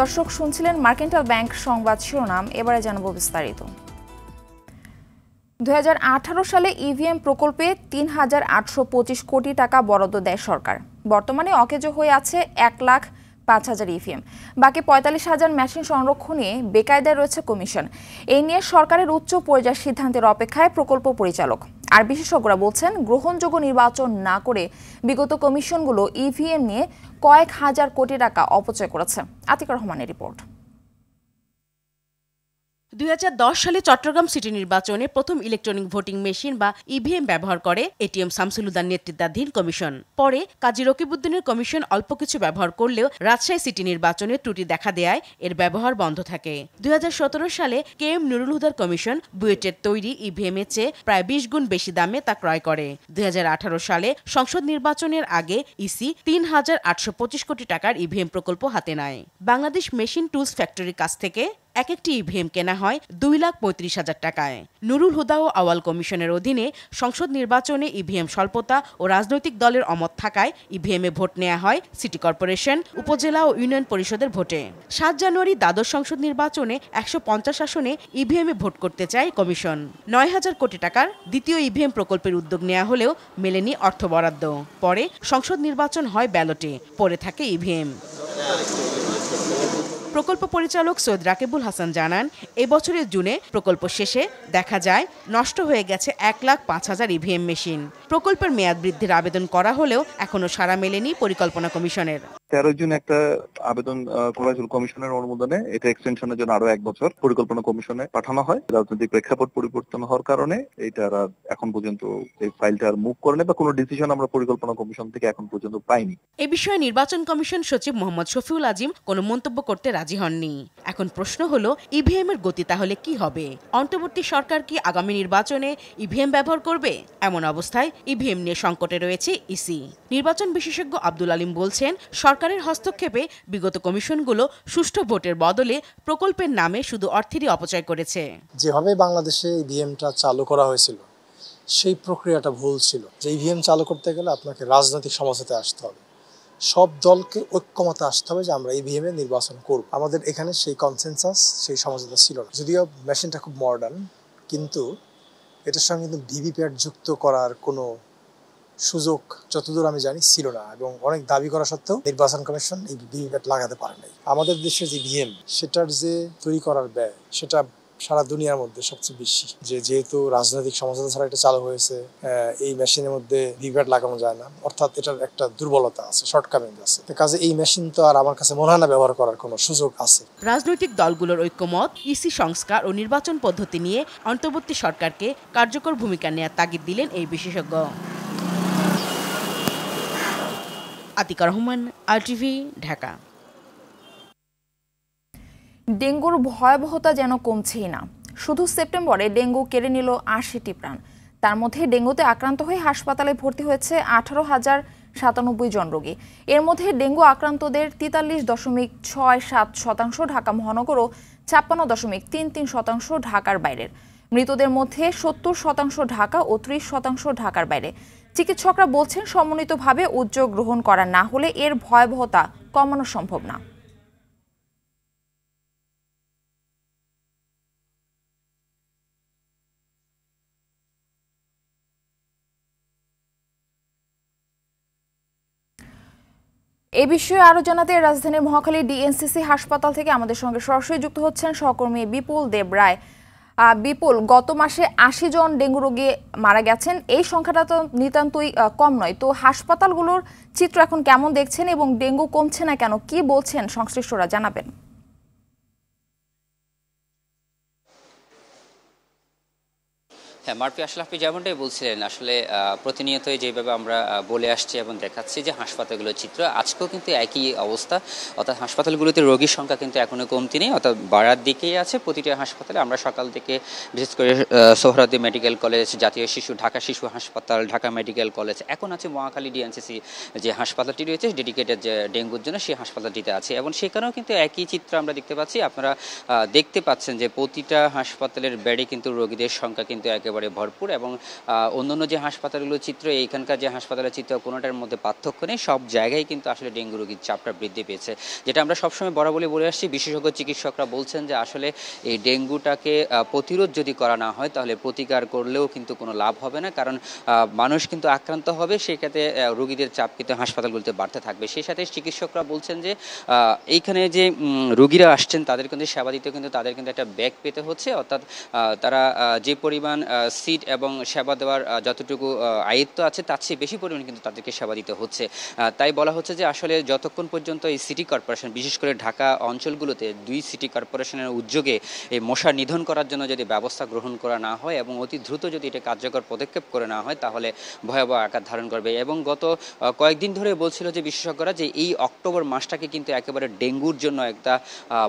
দর্শক শুনছিলেন mercantile bank সংবাদ শিরোনাম এবারে জানব বিস্তারিত দু সালে ইভিএম e প্রকল্পে তিন হাজার আটশো পঁচিশ কোটি টাকা বরাদ্দ দেয় সরকার বর্তমানে অকেজো হয়ে আছে এক লাখ পাঁচ হাজার ইভিএম e বাকি পঁয়তাল্লিশ হাজার মেশিন সংরক্ষণে বেকায়দায় রয়েছে কমিশন এই নিয়ে সরকারের উচ্চ পর্যায়ের সিদ্ধান্তের অপেক্ষায় প্রকল্প পরিচালক আর বিশেষজ্ঞরা বলছেন গ্রহণযোগ্য নির্বাচন না করে বিগত কমিশনগুলো ইভিএম e নিয়ে কয়েক হাজার কোটি টাকা অপচয় করেছে আতিকুর রহমানের রিপোর্ট দুই সালে চট্টগ্রাম সিটি নির্বাচনে প্রথম ইলেকট্রনিক ভোটিং মেশিন বা ইভিএম e ব্যবহার করে এটিএম শামসুল উদ্দার নেতৃত্বাধীন কমিশন পরে কাজী রকিবুদ্দিনের কমিশন অল্প কিছু ব্যবহার করলেও রাজশাহী সিটি নির্বাচনে ত্রুটি দেখা দেয়ায় এর ব্যবহার বন্ধ থাকে দুই সালে কে এম নুরুল হুদার কমিশন বুয়েটের তৈরি ইভিএম e এর চেয়ে প্রায় বিশ গুণ বেশি দামে তা ক্রয় করে দুই সালে সংসদ নির্বাচনের আগে ইসি e তিন হাজার আটশো পঁচিশ কোটি টাকার ইভিএম প্রকল্প হাতে নেয় বাংলাদেশ মেশিন টুলস ফ্যাক্টরির কাছ থেকে এক একটি ইভিএম কেনা হয় দুই লাখ পঁয়ত্রিশ হাজার টাকায় নুরুল হুদা ও আওয়াল কমিশনের অধীনে সংসদ নির্বাচনে ইভিএম স্বল্পতা ও রাজনৈতিক দলের অমত থাকায় এ ভোট নেওয়া হয় সিটি কর্পোরেশন উপজেলা ও ইউনিয়ন পরিষদের ভোটে সাত জানুয়ারি দ্বাদশ সংসদ নির্বাচনে একশো পঞ্চাশ আসনে এ ভোট করতে চায় কমিশন নয় হাজার কোটি টাকার দ্বিতীয় ইভিএম প্রকল্পের উদ্যোগ নেওয়া হলেও মেলেনি অর্থ বরাদ্দ পরে সংসদ নির্বাচন হয় ব্যালটে পড়ে থাকে ইভিএম প্রকল্প পরিচালক সৈয়দ রাকিবুল হাসান জানান এবছরের জুনে প্রকল্প শেষে দেখা যায় নষ্ট হয়ে গেছে এক লাখ পাঁচ হাজার ইভিএম e মেশিন প্রকল্পের মেয়াদ বৃদ্ধির আবেদন করা হলেও এখনো সাড়া মেলেনি পরিকল্পনা কমিশনের তেরো জুন একটা আবেদন করা হয়েছিল কমিশনের অনুমোদনে এটা এক্সটেনশনের জন্য আরো এক বছর পরিকল্পনা কমিশনে পাঠানো হয় রাজনৈতিক প্রেক্ষাপট পরিবর্তন হওয়ার কারণে এটা এখন পর্যন্ত এই ফাইলটা আর মুভ করে বা কোনো ডিসিশন আমরা পরিকল্পনা কমিশন থেকে এখন পর্যন্ত পাইনি এ বিষয়ে নির্বাচন কমিশন সচিব মোহাম্মদ শফিউল আজিম কোনো মন্তব্য করতে রাজি রাজি হননি এখন প্রশ্ন হলো ইভিএম এর গতি তাহলে কি হবে অন্তর্বর্তী সরকার কি আগামী নির্বাচনে ইভিএম ব্যবহার করবে এমন অবস্থায় ইভিএম নিয়ে সংকটে রয়েছে ইসি নির্বাচন বিশেষজ্ঞ আব্দুল আলিম বলছেন সরকারের হস্তক্ষেপে বিগত কমিশনগুলো সুষ্ঠু ভোটের বদলে প্রকল্পের নামে শুধু অর্থেরই অপচয় করেছে যেভাবে বাংলাদেশে ইভিএমটা চালু করা হয়েছিল সেই প্রক্রিয়াটা ভুল ছিল যে ইভিএম চালু করতে গেলে আপনাকে রাজনৈতিক সমাজতে আসতে হবে সব দলকে ঐক্যমতে আসতে হবে যে আমরা ইভিএম e এ নির্বাচন করব আমাদের এখানে সেই কনসেনসাস সেই সমঝোতা ছিল না যদিও মেশিনটা খুব মডার্ন কিন্তু এটার সঙ্গে কিন্তু ভিভিপ্যাট যুক্ত করার কোনো সুযোগ যতদূর আমি জানি ছিল না এবং অনেক দাবি করা সত্ত্বেও নির্বাচন কমিশন এই ভিভিপ্যাট লাগাতে পারে নাই আমাদের দেশে যে ভিএম e সেটার যে তৈরি করার ব্যয় সেটা সারা দুনিয়ার মধ্যে সবচেয়ে বেশি যে যেহেতু রাজনৈতিক সমঝোতা ছাড়া এটা চালু হয়েছে এই মেশিনের মধ্যে ভিভ্যাট লাগানো যায় না অর্থাৎ এটার একটা দুর্বলতা আছে শর্টকামিং আছে কাজে এই মেশিন তো আর আমার কাছে মনে হয় না ব্যবহার করার কোনো সুযোগ আছে রাজনৈতিক দলগুলোর ঐক্যমত ইসি e সংস্কার ও নির্বাচন পদ্ধতি নিয়ে অন্তর্বর্তী সরকারকে কার্যকর ভূমিকা নেয়ার তাগিদ দিলেন এই বিশেষজ্ঞ আতিকা রহমান আরটিভি ঢাকা ডেঙ্গুর ভয়াবহতা যেন কমছেই না শুধু সেপ্টেম্বরে ডেঙ্গু কেড়ে নিল আশিটি প্রাণ তার মধ্যে ডেঙ্গুতে আক্রান্ত হয়ে হাসপাতালে ভর্তি হয়েছে আঠারো হাজার সাতানব্বই জন রোগী এর মধ্যে ডেঙ্গু আক্রান্তদের তেতাল্লিশ দশমিক ছয় সাত শতাংশ ঢাকা মহানগর ও ছাপ্পান্ন দশমিক তিন তিন শতাংশ ঢাকার বাইরের মৃতদের মধ্যে সত্তর শতাংশ ঢাকা ও ত্রিশ শতাংশ ঢাকার বাইরে চিকিৎসকরা বলছেন সমন্বিতভাবে উদ্যোগ গ্রহণ করা না হলে এর ভয়াবহতা কমানো সম্ভব না এ বিষয়ে আরও জানাতে রাজধানীর মহাখালী ডিএনসিসি হাসপাতাল থেকে আমাদের সঙ্গে সরাসরি যুক্ত হচ্ছেন সহকর্মী বিপুল দেব রায় বিপুল গত মাসে আশি জন ডেঙ্গু রোগী মারা গেছেন এই সংখ্যাটা তো নিতান্তই কম নয় তো হাসপাতালগুলোর চিত্র এখন কেমন দেখছেন এবং ডেঙ্গু কমছে না কেন কি বলছেন সংশ্লিষ্টরা জানাবেন হ্যাঁ মারপি আসলে আপনি যেমনটাই বলছিলেন আসলে প্রতিনিয়তই যেভাবে আমরা বলে আসছি এবং দেখাচ্ছি যে হাসপাতালগুলোর চিত্র আজকেও কিন্তু একই অবস্থা অর্থাৎ হাসপাতালগুলোতে রোগীর সংখ্যা কিন্তু এখনও কমতি নেই অর্থাৎ বাড়ার দিকেই আছে প্রতিটা হাসপাতালে আমরা সকাল থেকে বিশেষ করে সোহরাদি মেডিকেল কলেজ জাতীয় শিশু ঢাকা শিশু হাসপাতাল ঢাকা মেডিকেল কলেজ এখন আছে মহাখালী ডিএনসিসি যে হাসপাতালটি রয়েছে ডেডিকেটেড যে ডেঙ্গুর জন্য সেই হাসপাতালটিতে আছে এবং সেখানেও কিন্তু একই চিত্র আমরা দেখতে পাচ্ছি আপনারা দেখতে পাচ্ছেন যে প্রতিটা হাসপাতালের বেডে কিন্তু রোগীদের সংখ্যা কিন্তু একে একেবারে ভরপুর এবং অন্যান্য যে হাসপাতালগুলোর চিত্র এইখানকার যে হাসপাতালের চিত্র কোনোটার মধ্যে পার্থক্য নেই সব জায়গায় কিন্তু আসলে ডেঙ্গু রোগীর চাপটা বৃদ্ধি পেয়েছে যেটা আমরা সবসময় বরাবরই বলে আসছি বিশেষজ্ঞ চিকিৎসকরা বলছেন যে আসলে এই ডেঙ্গুটাকে প্রতিরোধ যদি করা না হয় তাহলে প্রতিকার করলেও কিন্তু কোনো লাভ হবে না কারণ মানুষ কিন্তু আক্রান্ত হবে সেক্ষেত্রে রোগীদের চাপ কিন্তু হাসপাতালগুলিতে বাড়তে থাকবে সেই সাথে চিকিৎসকরা বলছেন যে এইখানে যে রুগীরা আসছেন তাদের কিন্তু সেবা দিতে কিন্তু তাদের কিন্তু একটা ব্যাগ পেতে হচ্ছে অর্থাৎ তারা যে পরিমাণ সিট এবং সেবা দেওয়ার যতটুকু আয়ত্ত আছে তার চেয়ে বেশি পরিমাণে কিন্তু তাদেরকে সেবা দিতে হচ্ছে তাই বলা হচ্ছে যে আসলে যতক্ষণ পর্যন্ত এই সিটি কর্পোরেশন বিশেষ করে ঢাকা অঞ্চলগুলোতে দুই সিটি কর্পোরেশনের উদ্যোগে এই মশা নিধন করার জন্য যদি ব্যবস্থা গ্রহণ করা না হয় এবং অতি দ্রুত যদি এটা কার্যকর পদক্ষেপ করে না হয় তাহলে ভয়াবহ আকার ধারণ করবে এবং গত কয়েকদিন ধরে বলছিল যে বিশেষজ্ঞরা যে এই অক্টোবর মাসটাকে কিন্তু একেবারে ডেঙ্গুর জন্য একটা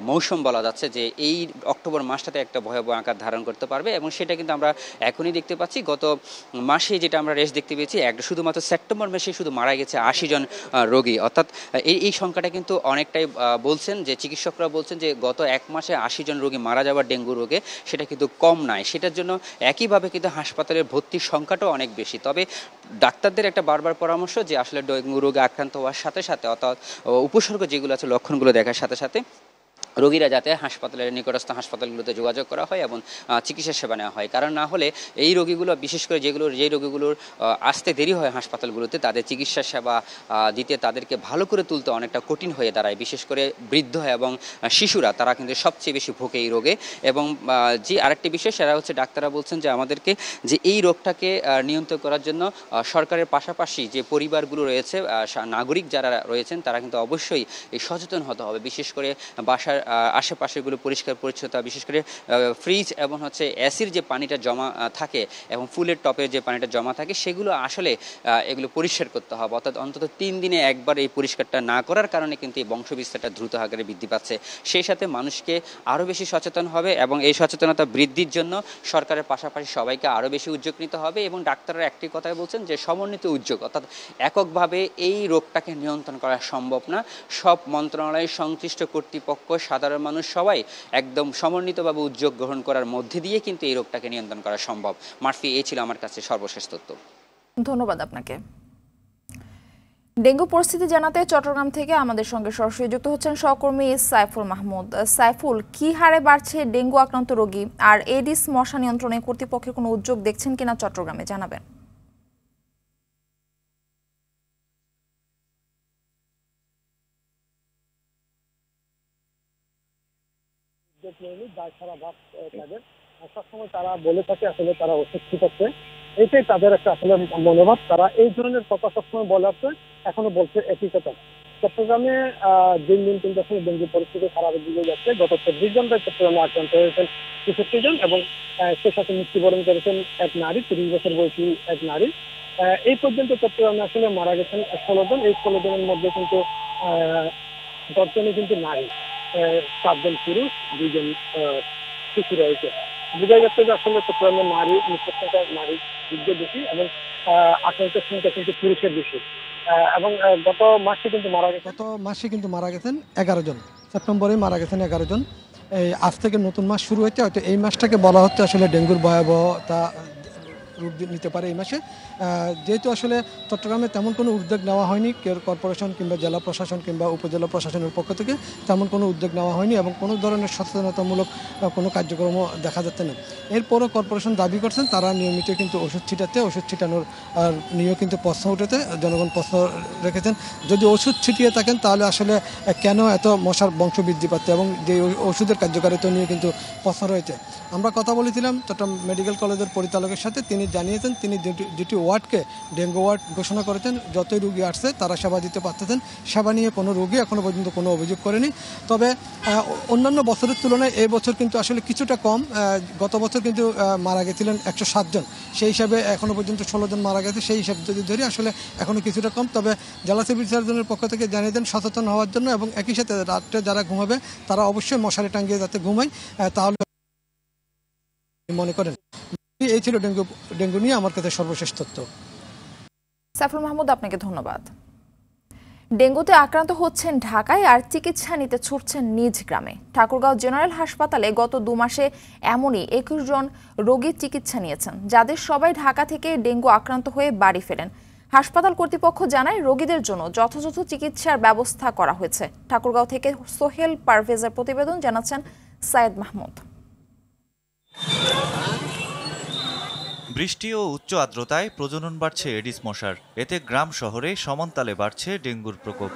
মৌসুম বলা যাচ্ছে যে এই অক্টোবর মাসটাতে একটা ভয়াবহ আকার ধারণ করতে পারবে এবং সেটা কিন্তু আমরা এখনই দেখতে পাচ্ছি গত মাসে যেটা আমরা রেস দেখতে পেয়েছি এক শুধুমাত্র সেপ্টেম্বর মাসে শুধু মারা গেছে আশি জন রোগী অর্থাৎ এই এই সংখ্যাটা কিন্তু অনেকটাই বলছেন যে চিকিৎসকরা বলছেন যে গত এক মাসে আশি জন রোগী মারা যাওয়ার ডেঙ্গু রোগে সেটা কিন্তু কম নয় সেটার জন্য একইভাবে কিন্তু হাসপাতালের ভর্তির সংখ্যাটাও অনেক বেশি তবে ডাক্তারদের একটা বারবার পরামর্শ যে আসলে ডেঙ্গু রোগে আক্রান্ত হওয়ার সাথে সাথে অর্থাৎ উপসর্গ যেগুলো আছে লক্ষণগুলো দেখার সাথে সাথে রোগীরা যাতে হাসপাতালের নিকটস্থ হাসপাতালগুলোতে যোগাযোগ করা হয় এবং চিকিৎসা সেবা নেওয়া হয় কারণ না হলে এই রোগীগুলো বিশেষ করে যেগুলো যেই রোগীগুলোর আসতে দেরি হয় হাসপাতালগুলোতে তাদের চিকিৎসা সেবা দিতে তাদেরকে ভালো করে তুলতে অনেকটা কঠিন হয়ে দাঁড়ায় বিশেষ করে বৃদ্ধ এবং শিশুরা তারা কিন্তু সবচেয়ে বেশি ভোগে এই রোগে এবং যে আরেকটি বিষয় সেটা হচ্ছে ডাক্তাররা বলছেন যে আমাদেরকে যে এই রোগটাকে নিয়ন্ত্রণ করার জন্য সরকারের পাশাপাশি যে পরিবারগুলো রয়েছে নাগরিক যারা রয়েছেন তারা কিন্তু অবশ্যই সচেতন হতে হবে বিশেষ করে বাসার আশেপাশে এগুলো পরিষ্কার পরিচ্ছন্নতা বিশেষ করে ফ্রিজ এবং হচ্ছে অ্যাসির যে পানিটা জমা থাকে এবং ফুলের টপের যে পানিটা জমা থাকে সেগুলো আসলে এগুলো পরিষ্কার করতে হবে অর্থাৎ অন্তত তিন দিনে একবার এই পরিষ্কারটা না করার কারণে কিন্তু এই বংশবিস্তারটা দ্রুত আকারে বৃদ্ধি পাচ্ছে সেই সাথে মানুষকে আরও বেশি সচেতন হবে এবং এই সচেতনতা বৃদ্ধির জন্য সরকারের পাশাপাশি সবাইকে আরও বেশি উদ্যোগ নিতে হবে এবং ডাক্তাররা একটি কথাই বলছেন যে সমন্বিত উদ্যোগ অর্থাৎ এককভাবে এই রোগটাকে নিয়ন্ত্রণ করা সম্ভব না সব মন্ত্রণালয় সংশ্লিষ্ট কর্তৃপক্ষ সাধারণ মানুষ সবাই একদম সমন্বিতভাবে উদ্যোগ গ্রহণ করার মধ্যে দিয়ে কিন্তু এই রোগটাকে নিয়ন্ত্রণ করা সম্ভব মার্ফি এই ছিল আমার কাছে সর্বশেষ তথ্য ধন্যবাদ আপনাকে ডেঙ্গু পরিস্থিতি জানাতে চট্টগ্রাম থেকে আমাদের সঙ্গে সরাসরি যুক্ত হচ্ছেন সহকর্মী সাইফুল মাহমুদ সাইফুল কি হারে বাড়ছে ডেঙ্গু আক্রান্ত রোগী আর এডিস মশা নিয়ন্ত্রণে কর্তৃপক্ষের কোনো উদ্যোগ দেখছেন কিনা চট্টগ্রামে জানাবেন নেয়নি দায় সারা ভাব তাদের সবসময় তারা বলে থাকে আসলে তারা অস্বস্তি আছে এটাই তাদের একটা আসলে মনোভাব তারা এই ধরনের কথা সবসময় বলে আসছে এখনো বলছে একই কথা চট্টগ্রামে দিন দিন কিন্তু আসলে ডেঙ্গু পরিস্থিতি খারাপের দিকে যাচ্ছে গত চব্বিশ ঘন্টায় চট্টগ্রামে আক্রান্ত হয়েছেন তেষট্টি জন এবং সে সাথে মৃত্যুবরণ করেছেন এক নারী তিরিশ বছর বয়সী এক নারী এই পর্যন্ত চট্টগ্রামে আসলে মারা গেছেন ষোলো জন এই ষোলো জনের মধ্যে কিন্তু দশজনই কিন্তু নারী সাতজন পুরুষ দুজন শিশু রয়েছে বোঝা যাচ্ছে যে আসলে চট্টগ্রামে নারী নিঃসংখ্যা নারী যুদ্ধে বেশি এবং আক্রান্তের সংখ্যা কিন্তু পুরুষের বেশি এবং গত মাসে কিন্তু মারা গেছে গত মাসে কিন্তু মারা গেছেন এগারো জন সেপ্টেম্বরে মারা গেছেন এগারো জন এই আজ থেকে নতুন মাস শুরু হয়েছে হয়তো এই মাসটাকে বলা হচ্ছে আসলে ডেঙ্গুর ভয়াবহতা রূপ নিতে পারে এই মাসে যেহেতু আসলে চট্টগ্রামে তেমন কোনো উদ্যোগ নেওয়া হয়নি কর্পোরেশন কিংবা জেলা প্রশাসন কিংবা উপজেলা প্রশাসনের পক্ষ থেকে তেমন কোনো উদ্যোগ নেওয়া হয়নি এবং কোনো ধরনের সচেতনতামূলক কোনো কার্যক্রমও দেখা যাচ্ছে না এরপরও কর্পোরেশন দাবি করছেন তারা নিয়মিত কিন্তু ওষুধ ছিটাতে ওষুধ ছিটানোর নিয়েও কিন্তু প্রশ্ন উঠেতে জনগণ প্রশ্ন রেখেছেন যদি ওষুধ ছিটিয়ে থাকেন তাহলে আসলে কেন এত মশার বংশ বৃদ্ধি পাচ্ছে এবং যে ওষুধের কার্যকারিতা নিয়ে কিন্তু প্রশ্ন রয়েছে আমরা কথা বলেছিলাম চট্টগ্রাম মেডিকেল কলেজের পরিচালকের সাথে তিনি জানিয়েছেন তিনি দুটি ওয়ার্ডকে ডেঙ্গু ওয়ার্ড ঘোষণা করেছেন যতই রুগী আসছে তারা সেবা দিতে পারতেছেন সেবা নিয়ে কোনো রুগী এখনও পর্যন্ত কোনো অভিযোগ করেনি তবে অন্যান্য বছরের তুলনায় এই বছর কিন্তু আসলে কিছুটা কম গত বছর কিন্তু মারা গেছিলেন একশো সাতজন সেই হিসাবে এখনও পর্যন্ত ষোলো জন মারা গেছে সেই হিসাবে যদি ধরি আসলে এখনও কিছুটা কম তবে জেলা সিভিল সার্জনের পক্ষ থেকে জানিয়ে দেন সচেতন হওয়ার জন্য এবং একই সাথে রাত্রে যারা ঘুমাবে তারা অবশ্যই মশারি টাঙ্গিয়ে যাতে ঘুমায় তাহলে মনে করেন এই ছিল ডেঙ্গু ডেঙ্গু নিয়ে আমার কাছে সর্বশেষ তথ্য সাইফুল মাহমুদ আপনাকে ধন্যবাদ ডেঙ্গুতে আক্রান্ত হচ্ছেন ঢাকায় আর চিকিৎসা নিতে ছুটছেন নিজ গ্রামে ঠাকুরগাঁও জেনারেল হাসপাতালে গত দু মাসে এমনই একুশ জন রোগীর চিকিৎসা নিয়েছেন যাদের সবাই ঢাকা থেকে ডেঙ্গু আক্রান্ত হয়ে বাড়ি ফেরেন হাসপাতাল কর্তৃপক্ষ জানায় রোগীদের জন্য যথাযথ চিকিৎসার ব্যবস্থা করা হয়েছে ঠাকুরগাঁও থেকে সোহেল পারভেজের প্রতিবেদন জানাচ্ছেন সায়েদ মাহমুদ বৃষ্টি ও উচ্চ আর্দ্রতায় প্রজনন বাড়ছে এডিস মশার এতে গ্রাম শহরে সমানতালে বাড়ছে ডেঙ্গুর প্রকোপ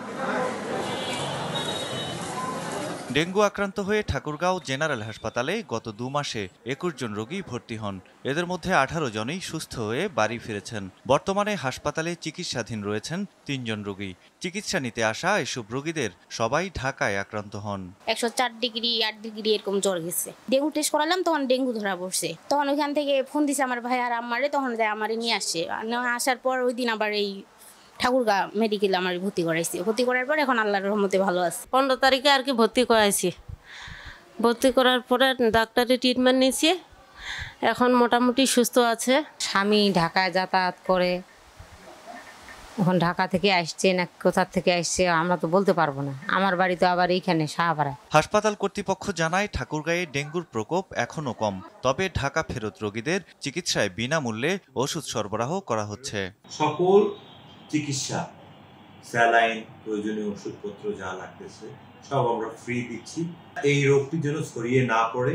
ডেঙ্গু আক্রান্ত হয়ে ঠাকুরগাঁও জেনারেল হাসপাতালে গত দু মাসে একুশ জন রোগী ভর্তি হন এদের মধ্যে আঠারো জনই সুস্থ হয়ে বাড়ি ফিরেছেন বর্তমানে হাসপাতালে চিকিৎসাধীন রয়েছেন তিনজন রোগী চিকিৎসা নিতে আসা এসব রোগীদের সবাই ঢাকায় আক্রান্ত হন একশো চার ডিগ্রি আট ডিগ্রি এরকম জ্বর গেছে ডেঙ্গু টেস্ট করালাম তখন ডেঙ্গু ধরা পড়ছে তখন ওইখান থেকে ফোন দিছে আমার ভাই আর আমারে তখন যায় আমারে নিয়ে আসে আসার পর ওই দিন আবার এই ঠাকুরগা মেডিকেল আমার ভর্তি করাইছি ভর্তি করার পর এখন আল্লাহর রহমতে ভালো আছে পনেরো তারিখে আর কি ভর্তি করাইছি ভর্তি করার পরে ডাক্তারে ট্রিটমেন্ট নিয়েছি এখন মোটামুটি সুস্থ আছে স্বামী ঢাকায় যাতায়াত করে এখন ঢাকা থেকে আসছে না কোথার থেকে আসছে আমরা তো বলতে পারবো না আমার বাড়ি তো আবার এইখানে সাহাপাড়া হাসপাতাল কর্তৃপক্ষ জানায় ঠাকুরগাঁয়ে ডেঙ্গুর প্রকোপ এখনও কম তবে ঢাকা ফেরত রোগীদের চিকিৎসায় বিনামূল্যে ওষুধ সরবরাহ করা হচ্ছে সকল চিকিৎসা স্যালাইন প্রয়োজনীয় ওষুধপত্র যা লাগতেছে সব আমরা ফ্রি দিচ্ছি এই রোগটি যেন ছড়িয়ে না পড়ে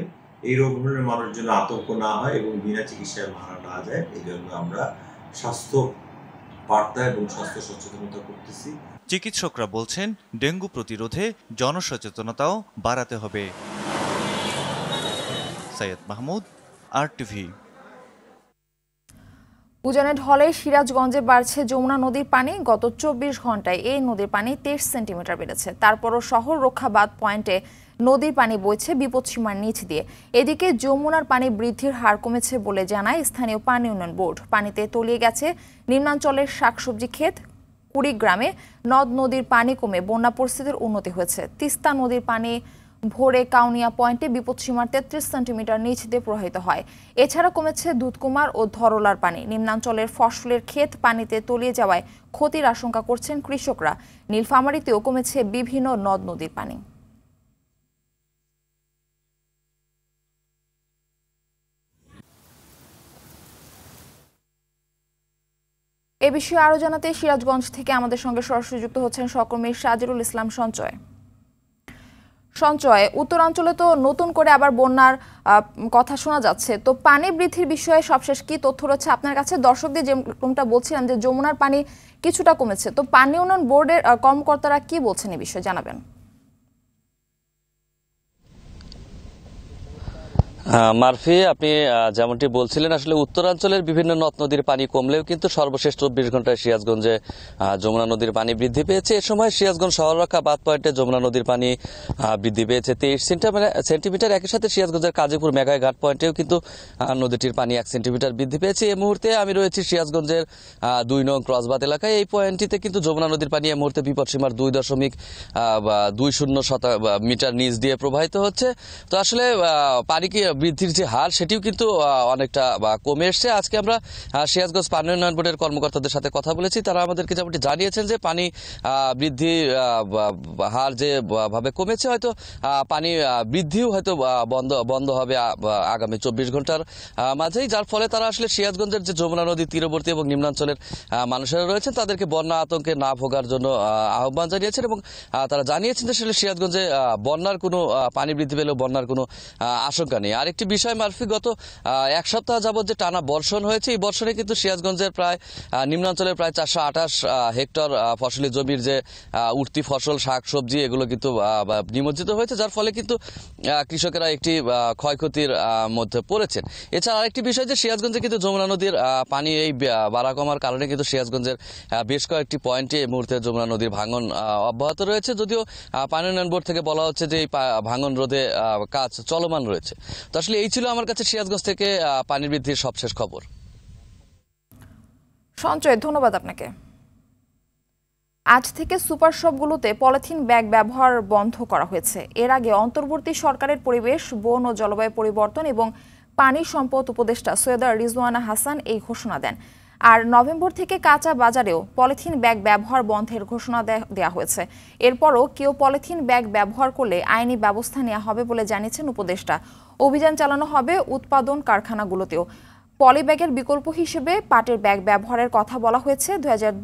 এই রোগগুলোর মানুষ যেন আতঙ্ক না হয় এবং বিনা চিকিৎসায় মারা না যায় এই জন্য আমরা স্বাস্থ্য বার্তা এবং স্বাস্থ্য সচেতনতা করতেছি চিকিৎসকরা বলছেন ডেঙ্গু প্রতিরোধে জনসচেতনতাও বাড়াতে হবে সৈয়দ মাহমুদ আর টিভি উজানের ঢলে সিরাজগঞ্জে বাড়ছে যমুনা নদীর পানি গত চব্বিশ ঘন্টায় এই নদীর পানি তেইশ সেন্টিমিটার বেড়েছে তারপরও শহর রক্ষা বাদ পয়েন্টে নদীর পানি বইছে বিপদসীমার নিচ দিয়ে এদিকে যমুনার পানি বৃদ্ধির হার কমেছে বলে জানায় স্থানীয় পানি উন্নয়ন বোর্ড পানিতে তলিয়ে গেছে নিম্নাঞ্চলের শাকসবজি ক্ষেত কুড়িগ্রামে নদ নদীর পানি কমে বন্যা পরিস্থিতির উন্নতি হয়েছে তিস্তা নদীর পানি ভোরে কাউনিয়া পয়েন্টে বিপদসীমার তেত্রিশ সেন্টিমিটার নিচ দিয়ে প্রবাহিত হয় এছাড়া কমেছে দুধকুমার ও ধরলার পানি নিম্নাঞ্চলের ফসলের ক্ষেত পানিতে তলিয়ে যাওয়ায় ক্ষতির আশঙ্কা করছেন কৃষকরা নীলফামারিতেও কমেছে বিভিন্ন নদ নদীর পানি এ বিষয়ে আরও জানাতে সিরাজগঞ্জ থেকে আমাদের সঙ্গে সরাসরি যুক্ত হচ্ছেন সহকর্মী সাজিরুল ইসলাম সঞ্চয় সঞ্চয়ে উত্তরাঞ্চলে তো নতুন করে আবার বন্যার কথা শোনা যাচ্ছে তো পানি বৃদ্ধির বিষয়ে সবশেষ কি তথ্য রয়েছে আপনার কাছে দর্শকদের রকমটা বলছিলাম যে যমুনার পানি কিছুটা কমেছে তো পানি উন্নয়ন বোর্ডের কর্মকর্তারা কি বলছেন এই বিষয়ে জানাবেন মারফি আপনি যেমনটি বলছিলেন আসলে উত্তরাঞ্চলের বিভিন্ন নদ নদীর পানি কমলেও কিন্তু সর্বশেষ চব্বিশ ঘন্টায় সিরাজগঞ্জে যমুনা নদীর পানি বৃদ্ধি পেয়েছে এ সময় সিরাজগঞ্জ শহর রক্ষা বাদ পয়েন্টে যমুনা নদীর পানি বৃদ্ধি পেয়েছে তেইশ মানে, সেন্টিমিটার একই সাথে সিরাজগঞ্জের কাজীপুর মেঘায় ঘাট পয়েন্টেও কিন্তু নদীটির পানি এক সেন্টিমিটার বৃদ্ধি পেয়েছে এই মুহূর্তে আমি রয়েছি সিরাজগঞ্জের দুই নং ক্রসবাদ এলাকায় এই পয়েন্টটিতে কিন্তু যমুনা নদীর পানি এই মুহূর্তে বিপদসীমার দুই দশমিক দুই শূন্য শতা মিটার নিচ দিয়ে প্রবাহিত হচ্ছে তো আসলে পানি কি বৃদ্ধির যে হার সেটিও কিন্তু অনেকটা কমে এসছে আজকে আমরা সিয়াজগঞ্জ পানি উন্নয়ন বোর্ডের কর্মকর্তাদের সাথে কথা বলেছি তারা আমাদেরকে যেমনটি জানিয়েছেন যে পানি বৃদ্ধি হার যে ভাবে কমেছে হয়তো পানি বৃদ্ধিও হয়তো বন্ধ বন্ধ হবে আগামী চব্বিশ ঘন্টার মাঝেই যার ফলে তারা আসলে সিয়াজগঞ্জের যে যমুনা নদী তীরবর্তী এবং নিম্নাঞ্চলের মানুষেরা রয়েছেন তাদেরকে বন্যা আতঙ্কে না ভোগার জন্য আহ্বান জানিয়েছেন এবং তারা জানিয়েছেন যে আসলে সিরাজগঞ্জে বন্যার কোনো পানি বৃদ্ধি পেলেও বন্যার কোনো আশঙ্কা নেই আরেকটি বিষয় মারফি গত এক সপ্তাহ যাবৎ যে টানা বর্ষণ হয়েছে এই বর্ষণে কিন্তু সিরাজগঞ্জের প্রায় নিম্নাঞ্চলের প্রায় চারশো আঠাশ হেক্টর ফসলি জমির যে উঠতি ফসল শাক সবজি এগুলো কিন্তু নিমজ্জিত হয়েছে যার ফলে কিন্তু কৃষকেরা একটি ক্ষয়ক্ষতির মধ্যে পড়েছেন এছাড়া আরেকটি বিষয় যে সিরাজগঞ্জে কিন্তু যমুনা নদীর পানি এই বাড়া কমার কারণে কিন্তু সিরাজগঞ্জের বেশ কয়েকটি পয়েন্টে এই মুহূর্তে যমুনা নদীর ভাঙন অব্যাহত রয়েছে যদিও পানি উন্নয়ন বোর্ড থেকে বলা হচ্ছে যে এই ভাঙন রোধে কাজ চলমান রয়েছে তো আসলে এই ছিল আমার কাছে সিরাজগঞ্জ থেকে পানির বৃদ্ধির সবশেষ খবর সঞ্চয় ধন্যবাদ আপনাকে আজ থেকে সুপার শপগুলোতে পলিথিন ব্যাগ ব্যবহার বন্ধ করা হয়েছে এর আগে অন্তর্বর্তী সরকারের পরিবেশ বন ও জলবায়ু পরিবর্তন এবং পানি সম্পদ উপদেষ্টা সৈয়দা রিজওয়ানা হাসান এই ঘোষণা দেন আর নভেম্বর থেকে কাঁচা বাজারেও পলিথিন ব্যাগ ব্যবহার বন্ধের ঘোষণা দেওয়া হয়েছে এরপরও কেউ পলিথিন ব্যাগ ব্যবহার করলে আইনি ব্যবস্থা নেওয়া হবে বলে জানিয়েছেন উপদেষ্টা অভিযান চালানো হবে উৎপাদন কারখানাগুলোতেও পলিব্যাগের বিকল্প হিসেবে পাটের ব্যাগ ব্যবহারের কথা বলা হয়েছে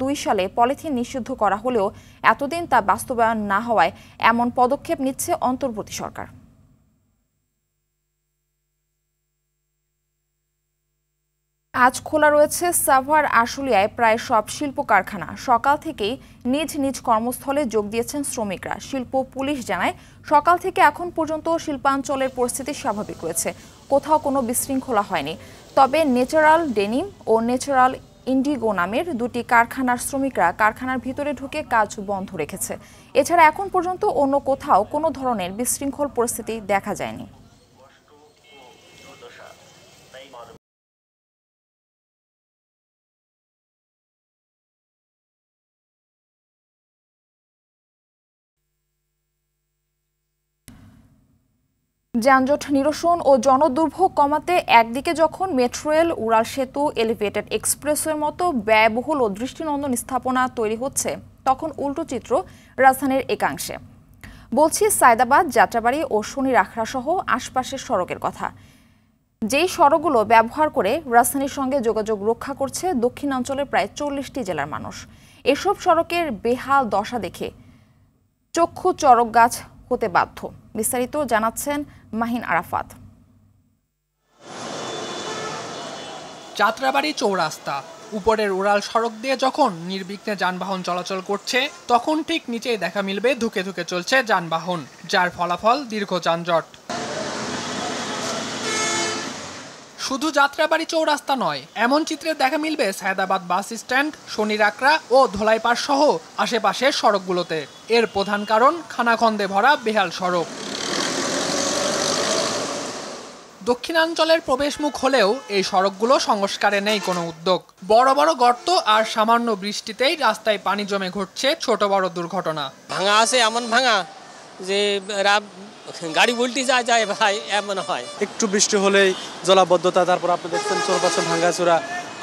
দু সালে পলিথিন নিষিদ্ধ করা হলেও এতদিন তা বাস্তবায়ন না হওয়ায় এমন পদক্ষেপ নিচ্ছে অন্তর্বর্তী সরকার আজ খোলা রয়েছে সাভার আশুলিয়ায় প্রায় সব শিল্প কারখানা সকাল থেকেই নিজ নিজ কর্মস্থলে যোগ দিয়েছেন শ্রমিকরা শিল্প পুলিশ জানায় সকাল থেকে এখন পর্যন্ত শিল্পাঞ্চলের পরিস্থিতি স্বাভাবিক রয়েছে কোথাও কোনো বিশৃঙ্খলা হয়নি তবে ন্যাচারাল ডেনিম ও ন্যাচারাল ইন্ডিগো নামের দুটি কারখানার শ্রমিকরা কারখানার ভিতরে ঢুকে কাজ বন্ধ রেখেছে এছাড়া এখন পর্যন্ত অন্য কোথাও কোনো ধরনের বিশৃঙ্খল পরিস্থিতি দেখা যায়নি যানজট নিরসন ও জনদুর্ভোগ কমাতে একদিকে যখন মেট্রো রেল উড়াল সেতু এলিভেটেড এক্সপ্রেসওয়ের মতো ব্যয়বহুল ও দৃষ্টিনন্দন স্থাপনা তৈরি হচ্ছে তখন উল্টো চিত্র রাজধানীর একাংশে বলছি সায়দাবাদ যাত্রাবাড়ি ও শনি রাখড়া সহ আশপাশের সড়কের কথা যেই সড়কগুলো ব্যবহার করে রাজধানীর সঙ্গে যোগাযোগ রক্ষা করছে দক্ষিণাঞ্চলের প্রায় চল্লিশটি জেলার মানুষ এসব সড়কের বেহাল দশা দেখে চক্ষু চরক গাছ হতে বাধ্য বিস্তারিত জানাচ্ছেন মাহিন আরাফাত যাত্রাবাড়ি চৌরাস্তা উপরের উড়াল সড়ক দিয়ে যখন নির্বিঘ্নে যানবাহন চলাচল করছে তখন ঠিক নিচেই দেখা মিলবে ধুকে ধুকে চলছে যানবাহন যার ফলাফল দীর্ঘ যানজট শুধু যাত্রাবাড়ি চৌরাস্তা নয় এমন চিত্রে দেখা মিলবে সায়দাবাদ বাস স্ট্যান্ড শনিরাকড়া ও ধোলাইপাড় সহ আশেপাশের সড়কগুলোতে এর প্রধান কারণ খানাখন্দে ভরা বেহাল সড়ক দক্ষিণাঞ্চলের প্রবেশমুখ হলেও এই সড়কগুলো সংস্কারে নেই কোনো উদ্যোগ বড় বড় গর্ত আর সামান্য বৃষ্টিতেই রাস্তায় পানি জমে ঘটছে ছোট বড় দুর্ঘটনা ভাঙা আছে এমন ভাঙা যে গাড়ি উল্টি যা যায় ভাই এমন হয় একটু বৃষ্টি হলেই জলাবদ্ধতা তারপর আপনি দেখছেন চোর পাশে ভাঙ্গাচোরা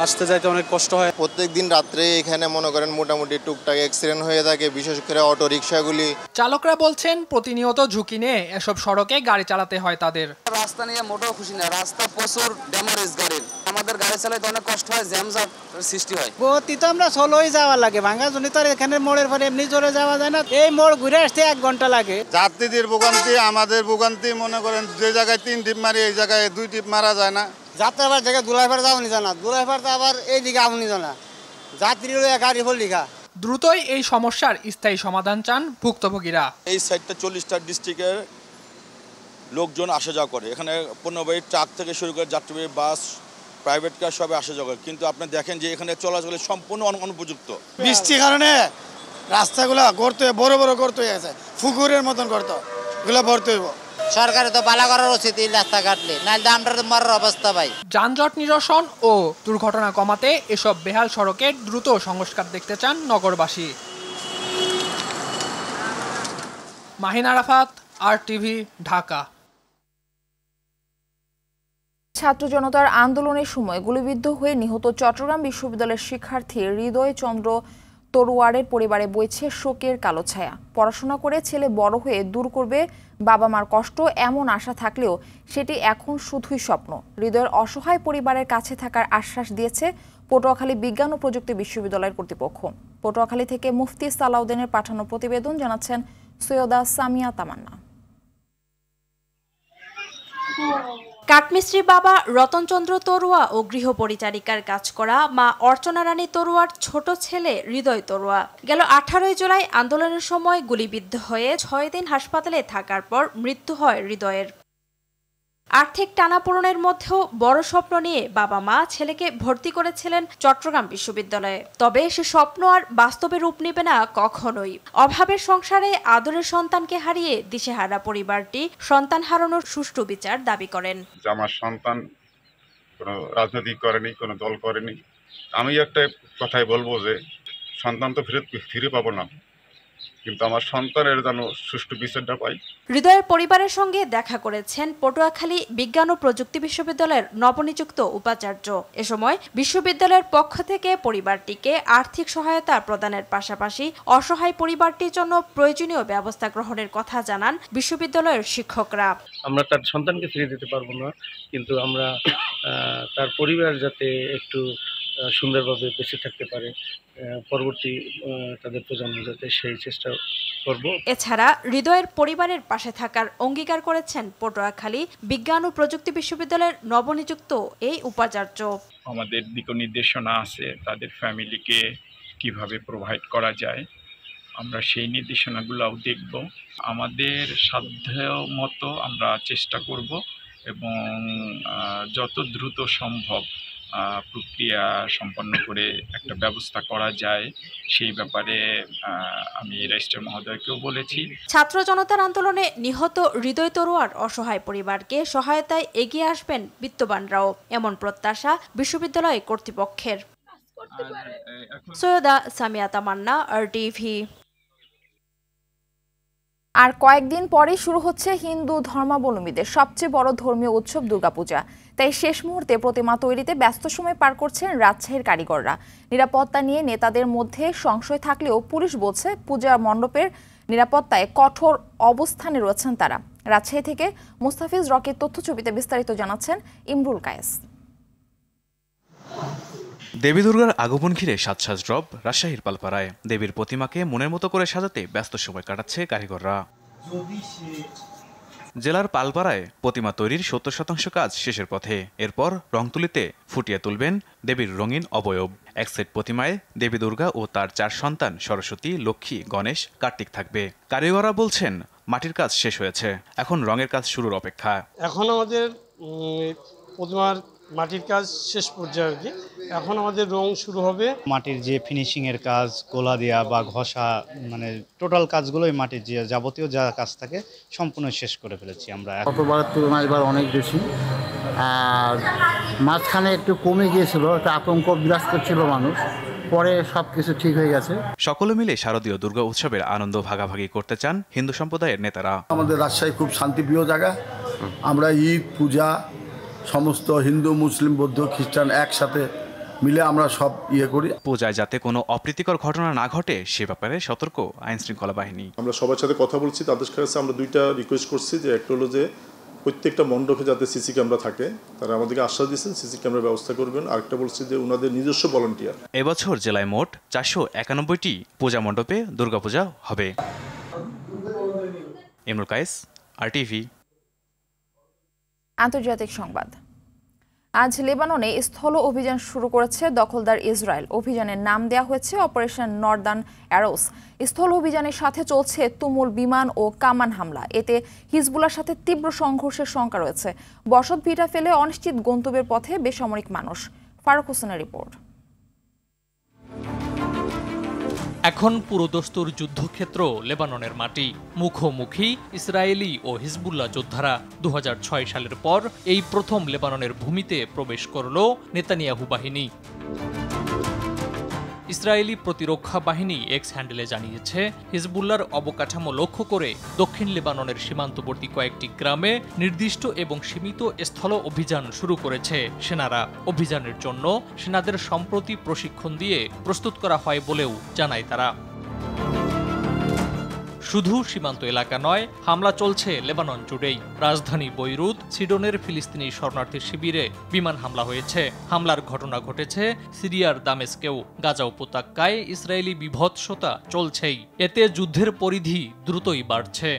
আসতে যাইতে অনেক কষ্ট হয় প্রত্যেক দিন রাত্রে এখানে মনে করেন মোটামুটি টুকটাক অ্যাক্সিডেন্ট হয়ে থাকে বিশেষ করে অটো রিক্সাগুলি চালকরা বলছেন প্রতিনিয়ত ঝুঁকি নিয়ে এসব সড়কে গাড়ি চালাতে হয় তাদের রাস্তা নিয়ে মোটেও খুশি না রাস্তা প্রচুর ড্যামারেজ গাড়ির আমাদের গাড়ি চালাতে অনেক কষ্ট হয় জ্যামজাট সৃষ্টি হয় গতি তো আমরা সলোই যাওয়া লাগে ভাঙা জনি তো এখানে মোড়ের পরে এমনি জোরে যাওয়া যায় না এই মোড় ঘুরে আসতে এক ঘন্টা লাগে যাত্রীদের ভোগান্তি আমাদের ভোগান্তি মনে করেন যে জায়গায় তিন টিপ মারি এই জায়গায় দুই টিপ মারা যায় না যাত্রা আবার দেখে দুলাইভার যাওনি জানা তো আবার এই দিকে আউনি জানা যাত্রী গাড়ি হল লিখা দ্রুতই এই সমস্যার স্থায়ী সমাধান চান ভুক্তভোগীরা এই সাইডটা চল্লিশটা ডিস্ট্রিক্টের লোকজন আসা যাওয়া করে এখানে পণ্যবাহী ট্রাক থেকে শুরু করে যাত্রীবাহী বাস প্রাইভেট কার সবে আসা যাওয়া করে কিন্তু আপনি দেখেন যে এখানে চলাচলের সম্পূর্ণ অনুপযুক্ত বৃষ্টির কারণে রাস্তাগুলো গর্ত বড় বড় গর্ত হয়ে গেছে ফুকুরের মতন গর্ত এগুলো ভর্তি হইব সরকারের তো পালা করার উচিত এই রাস্তা কাটলে নাহলে আমরা তো মরার অবস্থা ভাই যানজট নিরসন ও দুর্ঘটনা কমাতে এসব বেহাল সড়কের দ্রুত সংস্কার দেখতে চান নগরবাসী মাহিন আরাফাত আর টিভি ঢাকা ছাত্র জনতার আন্দোলনের সময় গুলিবিদ্ধ হয়ে নিহত চট্টগ্রাম বিশ্ববিদ্যালয়ের শিক্ষার্থী হৃদয় চন্দ্র তরুয়ারের পরিবারে বইছে শোকের কালো ছায়া পড়াশোনা করে ছেলে বড় হয়ে দূর করবে বাবা মার কষ্ট এমন আশা থাকলেও সেটি এখন শুধুই স্বপ্ন হৃদয়ের অসহায় পরিবারের কাছে থাকার আশ্বাস দিয়েছে পটুয়াখালী বিজ্ঞান ও প্রযুক্তি বিশ্ববিদ্যালয়ের কর্তৃপক্ষ পটুয়াখালী থেকে মুফতি সালাউদ্দিনের পাঠানো প্রতিবেদন জানাচ্ছেন সৈয়দা সামিয়া তামান্না হ্যাঁ। কাঠমিস্ত্রি বাবা রতনচন্দ্র তরুয়া ও গৃহপরিচারিকার কাজ করা মা অর্চনা রানী তরুয়ার ছোট ছেলে হৃদয় তরুয়া গেল আঠারোই জুলাই আন্দোলনের সময় গুলিবিদ্ধ হয়ে ছয় দিন হাসপাতালে থাকার পর মৃত্যু হয় হৃদয়ের আর্থিক টানাপোড়নের মধ্যেও বড় স্বপ্ন নিয়ে বাবা মা ছেলেকে ভর্তি করেছিলেন চট্টগ্রাম বিশ্ববিদ্যালয়ে তবে সে স্বপ্ন আর বাস্তবে রূপ নেবে না কখনোই অভাবের সংসারে আদরের সন্তানকে হারিয়ে দিশেহারা পরিবারটি সন্তান হারানোর সুষ্ঠু বিচার দাবি করেন আমার সন্তান কোনো রাজনীতি করেনি কোনো দল করেনি আমি একটা কথাই বলবো যে সন্তান তো ফিরে ফিরে পাবো না কিন্তু আমার সন্তানের যেন সুষ্ঠু বিচারটা পাই হৃদয়ের পরিবারের সঙ্গে দেখা করেছেন পটুয়াখালী বিজ্ঞান ও প্রযুক্তি বিশ্ববিদ্যালয়ের নবনিযুক্ত উপাচার্য এ সময় বিশ্ববিদ্যালয়ের পক্ষ থেকে পরিবারটিকে আর্থিক সহায়তা প্রদানের পাশাপাশি অসহায় পরিবারটির জন্য প্রয়োজনীয় ব্যবস্থা গ্রহণের কথা জানান বিশ্ববিদ্যালয়ের শিক্ষকরা আমরা তার সন্তানকে ফিরে দিতে পারবো না কিন্তু আমরা তার পরিবার যাতে একটু সুন্দরভাবে বেঁচে থাকতে পারে পরবর্তী তাদের প্রজন্ম যাতে সেই চেষ্টা করব এছাড়া হৃদয়ের পরিবারের পাশে থাকার অঙ্গীকার করেছেন পটুয়াখালী বিজ্ঞান ও প্রযুক্তি বিশ্ববিদ্যালয়ের নবনিযুক্ত এই উপাচার্য আমাদের দিক নির্দেশনা আছে তাদের ফ্যামিলিকে কিভাবে প্রোভাইড করা যায় আমরা সেই নির্দেশনাগুলোও দেখব আমাদের সাধ্য মতো আমরা চেষ্টা করব এবং যত দ্রুত সম্ভব প্রক্রিয়া সম্পন্ন করে একটা ব্যবস্থা করা যায় সেই ব্যাপারে আমি রেজিস্টার মহোদয়কেও বলেছি ছাত্র জনতার আন্দোলনে নিহত হৃদয় তরোয়ার অসহায় পরিবারকে সহায়তায় এগিয়ে আসবেন বিত্তবানরাও এমন প্রত্যাশা বিশ্ববিদ্যালয় কর্তৃপক্ষের সৈয়দা সামিয়া তামান্না আর টিভি আর কয়েকদিন পরে শুরু হচ্ছে হিন্দু ধর্মাবলম্বীদের সবচেয়ে বড় ধর্মীয় উৎসব দুর্গাপূজা তাই শেষ মুহূর্তে প্রতিমা তৈরিতে ব্যস্ত সময় পার করছেন রাজশাহীর কারিগররা নিরাপত্তা নিয়ে নেতাদের মধ্যে সংশয় থাকলেও পুলিশ বলছে পূজা মণ্ডপের নিরাপত্তায় কঠোর অবস্থানে রয়েছেন তারা রাজশাহী থেকে মুস্তাফিজ রকের তথ্যছবিতে বিস্তারিত জানাচ্ছেন ইমরুল কায়েস দেবী দুর্গার আগমন ঘিরে সাজ ড্রপ রাজশাহীর পালপাড়ায় দেবীর প্রতিমাকে মনের মতো করে সাজাতে ব্যস্ত সময় কাটাচ্ছে কারিগররা জেলার পালপাড়ায় প্রতিমা তৈরির সত্তর শতাংশ কাজ শেষের পথে এরপর রংতুলিতে ফুটিয়ে তুলবেন দেবীর রঙিন অবয়ব এক সেট প্রতিমায় দেবী দুর্গা ও তার চার সন্তান সরস্বতী লক্ষ্মী গণেশ কার্তিক থাকবে কারিগররা বলছেন মাটির কাজ শেষ হয়েছে এখন রঙের কাজ শুরুর অপেক্ষা এখন আমাদের প্রতিমার মাটির কাজ শেষ পর্যায়ে আর কি এখন আমাদের রং শুরু হবে মাটির যে ফিনিশিংয়ের কাজ গোলা দেওয়া বা ঘষা মানে টোটাল কাজগুলোই মাটির যে যাবতীয় যা কাজ থাকে সম্পূর্ণ শেষ করে ফেলেছি আমরা গতবারের তুলনায় এবার অনেক বেশি আর মাঝখানে একটু কমে গিয়েছিল একটা আতঙ্ক বিরাজ করছিল মানুষ পরে সবকিছু ঠিক হয়ে গেছে সকলে মিলে শারদীয় দুর্গা উৎসবের আনন্দ ভাগাভাগি করতে চান হিন্দু সম্প্রদায়ের নেতারা আমাদের রাজশাহী খুব শান্তিপ্রিয় জায়গা আমরা ঈদ পূজা সমস্ত হিন্দু মুসলিম বৌদ্ধ খ্রিস্টান একসাথে মিলে আমরা সব ইয়ে করি পূজায় যাতে কোনো অপ্রীতিকর ঘটনা না ঘটে সে ব্যাপারে সতর্ক আইন শৃঙ্খলা বাহিনী আমরা সবার সাথে কথা বলছি তাদের কাছে আমরা দুইটা রিকোয়েস্ট করছি যে একটা হলো যে প্রত্যেকটা মণ্ডপে যাতে সিসি ক্যামেরা থাকে তারা আমাদেরকে আশ্বাস দিয়েছেন সিসি ক্যামেরার ব্যবস্থা করবেন আরেকটা বলছি যে ওনাদের নিজস্ব ভলান্টিয়ার এবছর জেলায় মোট চারশো একানব্বইটি পূজা মণ্ডপে দুর্গাপূজা হবে ইমরুল কায়েস আর টিভি আন্তর্জাতিক সংবাদ আজ লেবাননে স্থল অভিযান শুরু করেছে দখলদার ইসরায়েল অভিযানের নাম দেয়া হয়েছে অপারেশন নর্দার্ন অ্যারোস স্থল অভিযানের সাথে চলছে তুমুল বিমান ও কামান হামলা এতে হিজবুলার সাথে তীব্র সংঘর্ষের শঙ্কা রয়েছে বসত ভিটা ফেলে অনিশ্চিত গন্তব্যের পথে বেসামরিক মানুষ ফারুক হোসেনের রিপোর্ট এখন পুরোদস্তুর যুদ্ধক্ষেত্র লেবাননের মাটি মুখোমুখি ইসরায়েলি ও হিজবুল্লাহ যোদ্ধারা দু সালের পর এই প্রথম লেবাননের ভূমিতে প্রবেশ করল নেতানিয়াহু বাহিনী ইসরায়েলি প্রতিরক্ষা বাহিনী এক্স হ্যান্ডেলে জানিয়েছে হিজবুল্লার অবকাঠামো লক্ষ্য করে দক্ষিণ লেবাননের সীমান্তবর্তী কয়েকটি গ্রামে নির্দিষ্ট এবং সীমিত স্থল অভিযান শুরু করেছে সেনারা অভিযানের জন্য সেনাদের সম্প্রতি প্রশিক্ষণ দিয়ে প্রস্তুত করা হয় বলেও জানায় তারা শুধু সীমান্ত এলাকা নয় হামলা চলছে লেবানন জুড়েই রাজধানী বৈরুদ সিডনের ফিলিস্তিনি শরণার্থী শিবিরে বিমান হামলা হয়েছে হামলার ঘটনা ঘটেছে সিরিয়ার দামেস্কেও গাজা উপত্যকায় ইসরায়েলি বিভৎসতা চলছেই এতে যুদ্ধের পরিধি দ্রুতই বাড়ছে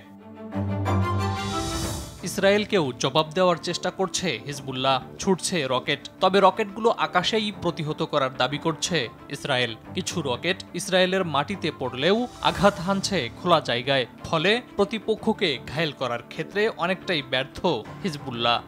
ইসরায়েলকেও জবাব দেওয়ার চেষ্টা করছে হিজবুল্লাহ ছুটছে রকেট তবে রকেটগুলো আকাশেই প্রতিহত করার দাবি করছে ইসরায়েল কিছু রকেট ইসরায়েলের মাটিতে পড়লেও আঘাত হানছে খোলা জায়গায় ফলে প্রতিপক্ষকে ঘায়েল করার ক্ষেত্রে অনেকটাই ব্যর্থ হিজবুল্লাহ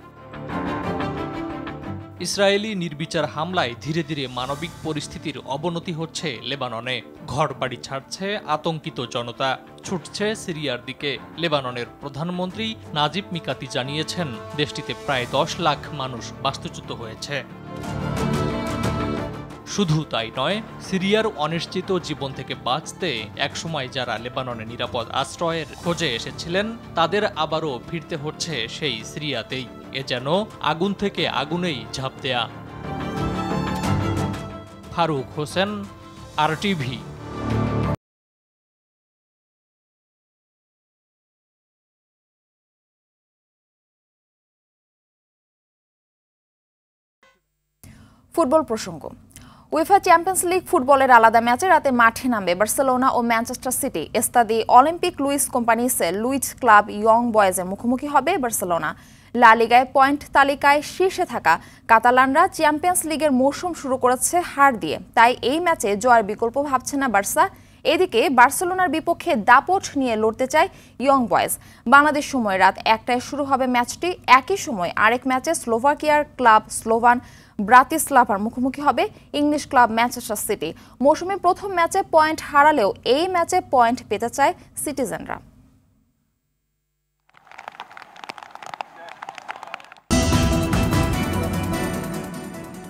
ইসরায়েলি নির্বিচার হামলায় ধীরে ধীরে মানবিক পরিস্থিতির অবনতি হচ্ছে লেবাননে ঘরবাড়ি ছাড়ছে আতঙ্কিত জনতা ছুটছে সিরিয়ার দিকে লেবাননের প্রধানমন্ত্রী নাজিব মিকাতি জানিয়েছেন দেশটিতে প্রায় দশ লাখ মানুষ বাস্তুচ্যুত হয়েছে শুধু তাই নয় সিরিয়ার অনিশ্চিত জীবন থেকে বাঁচতে একসময় যারা লেবাননে নিরাপদ আশ্রয়ের খোঁজে এসেছিলেন তাদের আবারও ফিরতে হচ্ছে সেই সিরিয়াতেই এ যেন আগুন থেকে আগুনেই ঝাঁপ দেয়া Faruk Hossain R TV football প্রসঙ্গ উয়েফা চ্যাম্পিয়ন্স লিগ ফুটবলের আলাদা ম্যাচে রাতে মাঠে নামবে বার্সেলোনা ও Manchester City Estadi Olimpic Lluis কোম্পানিসে লুইজ ক্লাব ইয়ং বয়েজের মুখোমুখি হবে বার্সেলোনা লালিগায় পয়েন্ট তালিকায় শীর্ষে থাকা কাতালানরা চ্যাম্পিয়ন্স লিগের মৌসুম শুরু করেছে হার দিয়ে তাই এই ম্যাচে জয়ের বিকল্প ভাবছে না বার্সা এদিকে বার্সেলোনার বিপক্ষে দাপট নিয়ে লড়তে চায় ইয়ং বয়েজ বাংলাদেশ সময় রাত একটায় শুরু হবে ম্যাচটি একই সময় আরেক ম্যাচে স্লোভাকিয়ার ক্লাব স্লোভান ব্রাতিস্লাভার মুখোমুখি হবে ইংলিশ ক্লাব ম্যানচেস্টার সিটি মৌসুমে প্রথম ম্যাচে পয়েন্ট হারালেও এই ম্যাচে পয়েন্ট পেতে চায় সিটিজেনরা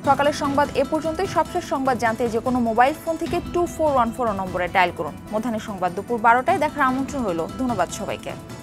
সকালের সংবাদ এ পর্যন্তই সবশেষ সংবাদ জানতে যে কোনো মোবাইল ফোন থেকে টু ফোর ওয়ান ফোর নম্বরে ডায়াল করুন মধ্যাহ্নের সংবাদ দুপুর বারোটায় দেখার আমন্ত্রণ রইল ধন্যবাদ সবাইকে